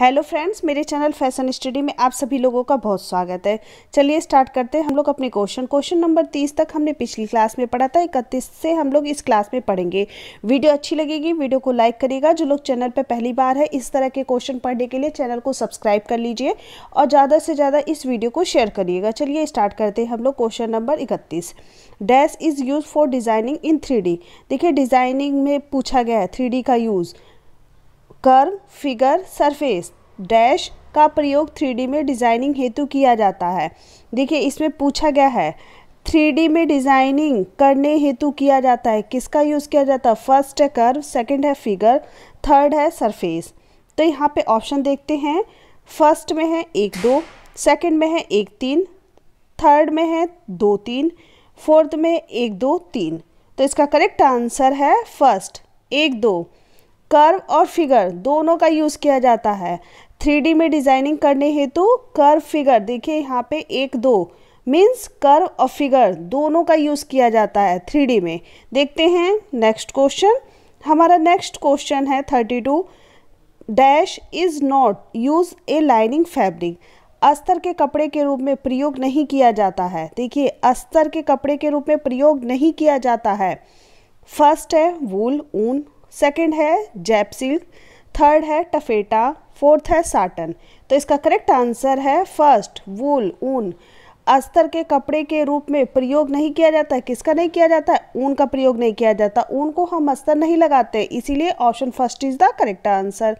hello friends मेरे channel fashion study में आप सभी लोगों का बहुत स्वागत है चलिए स्टार्ट करते हैं हम लोग अपने क्वेश्चन क्वेश्चन नंबर तीस तक हमने पिछली क्लास में पढ़ा था इकतीस से हम लोग इस क्लास में पढ़ेंगे वीडियो अच्छी लगेगी वीडियो को लाइक करिएगा जो लोग चैनल पर पहली बार है इस तरह के क्वेश्चन पढ़ने के लिए चैनल को सब्सक्राइब कर लीजिए और ज़्यादा से ज़्यादा इस वीडियो को शेयर करिएगा चलिए स्टार्ट करते हैं हम लोग क्वेश्चन नंबर इकतीस dash is use for designing in three देखिए डिज़ाइनिंग में पूछा गया है थ्री का use curve figure surface dash का प्रयोग थ्री में डिज़ाइनिंग हेतु किया जाता है देखिए इसमें पूछा गया है थ्री में डिज़ाइनिंग करने हेतु किया जाता है किसका यूज़ किया जाता है फर्स्ट है कर्व सेकेंड है फिगर थर्ड है सरफेस तो यहाँ पे ऑप्शन देखते हैं फर्स्ट में है एक दो सेकेंड में है एक तीन थर्ड में है दो तीन फोर्थ में एक दो तीन तो इसका करेक्ट आंसर है फर्स्ट एक दो कर्व और फिगर दोनों का यूज़ किया जाता है थ्री में डिज़ाइनिंग करने हेतु कर्व फिगर देखिए यहाँ पे एक दो मीन्स कर्व और फिगर दोनों का यूज़ किया जाता है थ्री में देखते हैं नेक्स्ट क्वेश्चन हमारा नेक्स्ट क्वेश्चन है thirty two dash is not use a lining fabric अस्तर के कपड़े के रूप में प्रयोग नहीं किया जाता है देखिए अस्तर के कपड़े के रूप में प्रयोग नहीं किया जाता है फर्स्ट है वूल ऊन सेकेंड है जैपसिल थर्ड है टफेटा फोर्थ है साटन तो इसका करेक्ट आंसर है फर्स्ट वूल ऊन अस्तर के कपड़े के रूप में प्रयोग नहीं किया जाता है किसका नहीं किया जाता है ऊन का प्रयोग नहीं किया जाता ऊन को हम अस्तर नहीं लगाते इसीलिए option first is the correct answer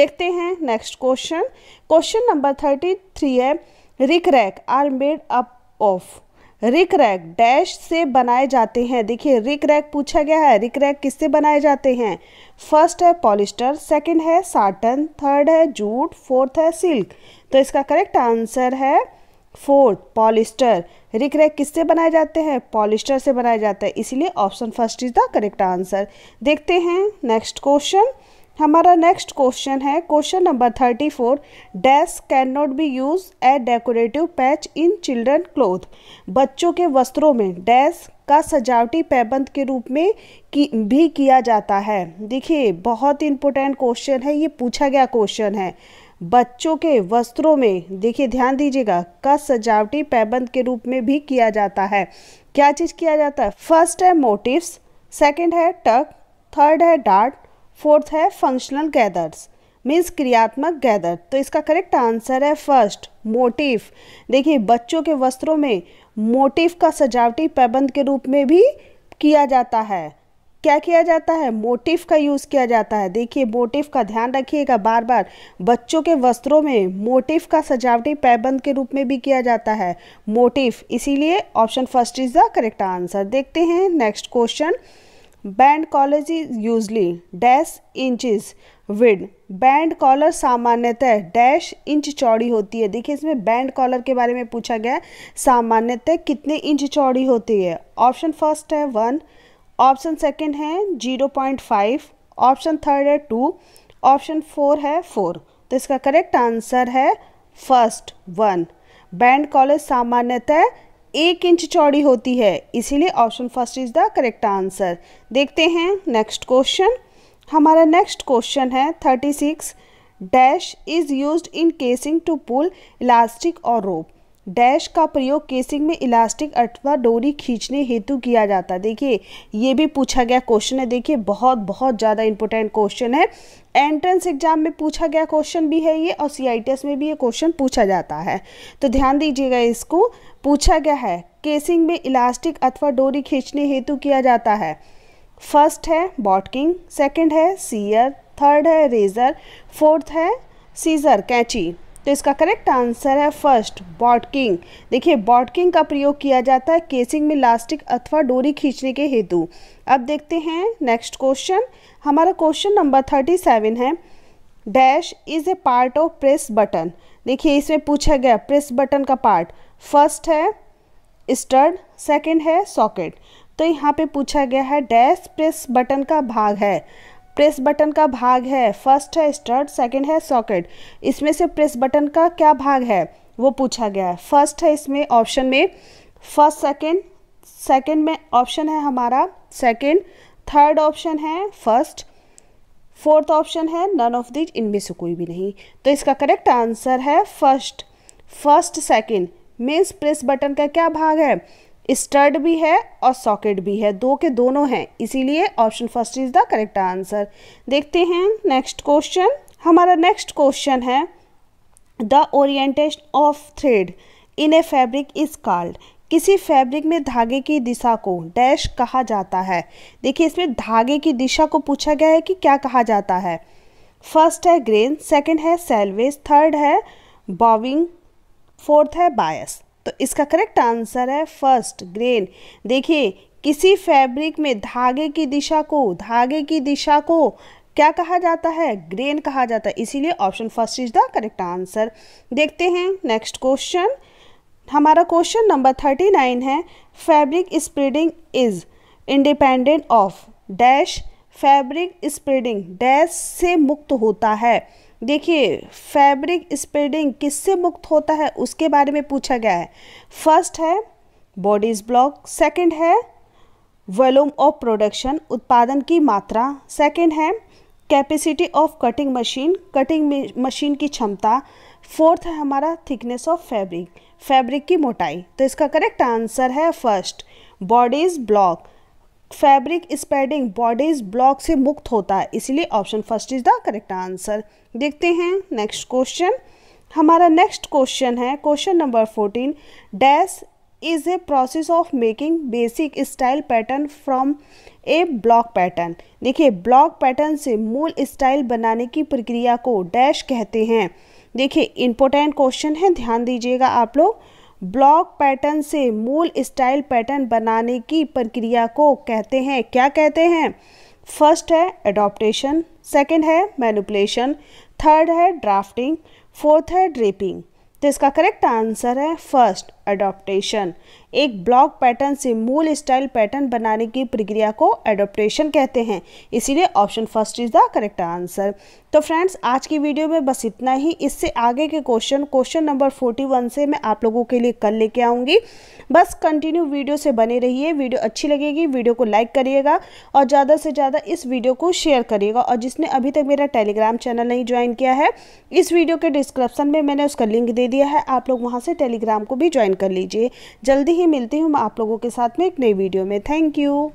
देखते हैं next question question number thirty three है rickrack are made up of rickrack dash से बनाए जाते हैं देखिए रिक रैक पूछा गया है रिक रैक किससे बनाए जाते हैं फर्स्ट है पॉलिस्टर सेकंड है साटन थर्ड है जूट फोर्थ है सिल्क तो इसका करेक्ट आंसर है फोर्थ पॉलिस्टर रिक रैक किससे बनाए जाते हैं पॉलिस्टर से बनाया जाता है इसीलिए option first is the correct answer देखते हैं नेक्स्ट क्वेश्चन हमारा नेक्स्ट क्वेश्चन है question number thirty four dash can not be use a decorative patch in children cloth बच्चों के वस्त्रों में डैश का सजावटी पैबंद के रूप में की भी किया जाता है देखिए बहुत इंपॉर्टेंट क्वेश्चन है ये पूछा गया क्वेश्चन है बच्चों के वस्त्रों में देखिए ध्यान दीजिएगा का सजावटी पैबंद के रूप में भी किया जाता है क्या चीज़ किया जाता है फर्स्ट है मोटिव्स सेकंड है टक थर्ड है डार्ट फोर्थ है फंक्शनल गैदर्स मीन्स क्रियात्मक गैदर तो इसका करेक्ट आंसर है फर्स्ट मोटिव देखिए बच्चों के वस्त्रों में मोटिव का सजावटी पैबंद के रूप में भी किया जाता है क्या किया जाता है मोटिव का यूज़ किया जाता है देखिए मोटिव का ध्यान रखिएगा बार बार बच्चों के वस्त्रों में मोटिव का सजावटी पैबंद के रूप में भी किया जाता है मोटिव इसीलिए option first is the correct answer देखते हैं next question band college is usually dash inches wide band collar सामान्यतः डैश इंच चौड़ी होती है देखिए इसमें बैंड कॉलर के बारे में पूछा गया है सामान्यतः कितने इंच चौड़ी होती है ऑप्शन फर्स्ट है वन ऑप्शन सेकंड है zero point five option third है टू ऑप्शन फोर है फोर तो इसका करेक्ट आंसर है फर्स्ट वन बैंड कॉलर सामान्यतः एक इंच चौड़ी होती है इसीलिए option first is the correct answer देखते हैं नेक्स्ट क्वेश्चन हमारा नेक्स्ट क्वेश्चन है thirty six dash is use in casing to pull elastic और रोप डैश का प्रयोग केसिंग में इलास्टिक अथवा डोरी खींचने हेतु किया जाता है देखिए ये भी पूछा गया क्वेश्चन है देखिए बहुत बहुत ज़्यादा इंपॉर्टेंट क्वेश्चन है एंट्रेंस एग्जाम में पूछा गया क्वेश्चन भी है ये और सी में भी ये क्वेश्चन पूछा जाता है तो ध्यान दीजिएगा इसको पूछा गया है केसिंग में इलास्टिक अथवा डोरी खींचने हेतु किया जाता है फर्स्ट है बॉटकिंग सेकेंड है सीयर थर्ड है रेजर फोर्थ है सीजर कैंची तो इसका करेक्ट आंसर है फर्स्ट बॉटकिंग देखिए बॉटकिंग का प्रयोग किया जाता है केसिंग में लास्टिक अथवा डोरी खींचने के हेतु अब देखते हैं नेक्स्ट क्वेश्चन हमारा क्वेश्चन नंबर थर्टी सेवन है dash is a part of press button देखिए इसमें पूछा गया प्रेस बटन का पार्ट फर्स्ट है स्टर्ड सेकेंड है सॉकेट तो यहाँ पे पूछा गया है डैश प्रेस बटन का भाग है प्रेस बटन का भाग है फर्स्ट है स्टर्ट सेकंड है सॉकेट इसमें से प्रेस बटन का क्या भाग है वो पूछा गया है फर्स्ट है इसमें ऑप्शन में फर्स्ट सेकंड सेकंड में ऑप्शन है हमारा सेकंड थर्ड ऑप्शन है फर्स्ट फोर्थ ऑप्शन है नन ऑफ दिज इनमें से कोई भी नहीं तो इसका करेक्ट आंसर है first first second means press button का क्या भाग है स्टड भी है और सॉकेट भी है दो के दोनों हैं इसीलिए option first is the correct answer देखते हैं नेक्स्ट क्वेश्चन हमारा नेक्स्ट क्वेश्चन है the orientation of thread in a fabric is called किसी फैब्रिक में धागे की दिशा को डैश कहा जाता है देखिए इसमें धागे की दिशा को पूछा गया है कि क्या कहा जाता है फर्स्ट है ग्रेन सेकंड है सेलवेज थर्ड है बॉविंग फोर्थ है बायस तो इसका करेक्ट आंसर है फर्स्ट ग्रेन देखिए किसी फैब्रिक में धागे की दिशा को धागे की दिशा को क्या कहा जाता है ग्रेन कहा जाता है इसीलिए option first is the correct answer देखते हैं नेक्स्ट क्वेश्चन हमारा क्वेश्चन नंबर थर्टी नाइन है fabric spreading is independent of dash fabric spreading dash से मुक्त होता है देखिए फैब्रिक स्प्रेडिंग किससे मुक्त होता है उसके बारे में पूछा गया है फर्स्ट है बॉडीज ब्लॉक सेकंड है वॉल्यूम ऑफ प्रोडक्शन उत्पादन की मात्रा सेकंड है capacity of cutting machine cutting machine की क्षमता फोर्थ है हमारा थिकनेस ऑफ फैब्रिक फैब्रिक की मोटाई तो इसका करेक्ट आंसर है first bodies block fabric spreading bodies block से मुक्त होता है इसलिए option first is the correct answer देखते हैं नेक्स्ट क्वेश्चन हमारा नेक्स्ट क्वेश्चन है question number fourteen dash is a process of making basic style pattern from a block pattern देखिए ब्लॉक पैटर्न से मूल स्टाइल बनाने की प्रक्रिया को डैश कहते हैं देखिए इंपॉर्टेंट क्वेश्चन है ध्यान दीजिएगा आप लोग ब्लॉक पैटर्न से मूल स्टाइल पैटर्न बनाने की प्रक्रिया को कहते हैं क्या कहते हैं फर्स्ट है एडोप्टेशन सेकेंड है मैनुपलेशन थर्ड है ड्राफ्टिंग फोर्थ है ड्रेपिंग तो इसका करेक्ट आंसर है फर्स्ट एडोप्टेशन एक ब्लॉक पैटर्न से मूल स्टाइल पैटर्न बनाने की प्रक्रिया को एडोप्टेशन कहते हैं इसीलिए option first is the correct answer तो फ्रेंड्स आज की वीडियो में बस इतना ही इससे आगे के question question number forty one से मैं आप लोगों के लिए कल लेके आऊँगी बस कंटिन्यू वीडियो से बने रहिए वीडियो अच्छी लगेगी वीडियो को लाइक करिएगा और ज़्यादा से ज़्यादा इस वीडियो को शेयर करिएगा और जिसने अभी तक मेरा टेलीग्राम चैनल नहीं ज्वाइन किया है इस वीडियो के डिस्क्रिप्सन में मैंने उसका लिंक दे दिया है आप लोग वहाँ से टेलीग्राम को भी ज्वाइन कर लीजिए जल्दी ही मिलती हूँ मैं आप लोगों के साथ में एक नई वीडियो में थैंक यू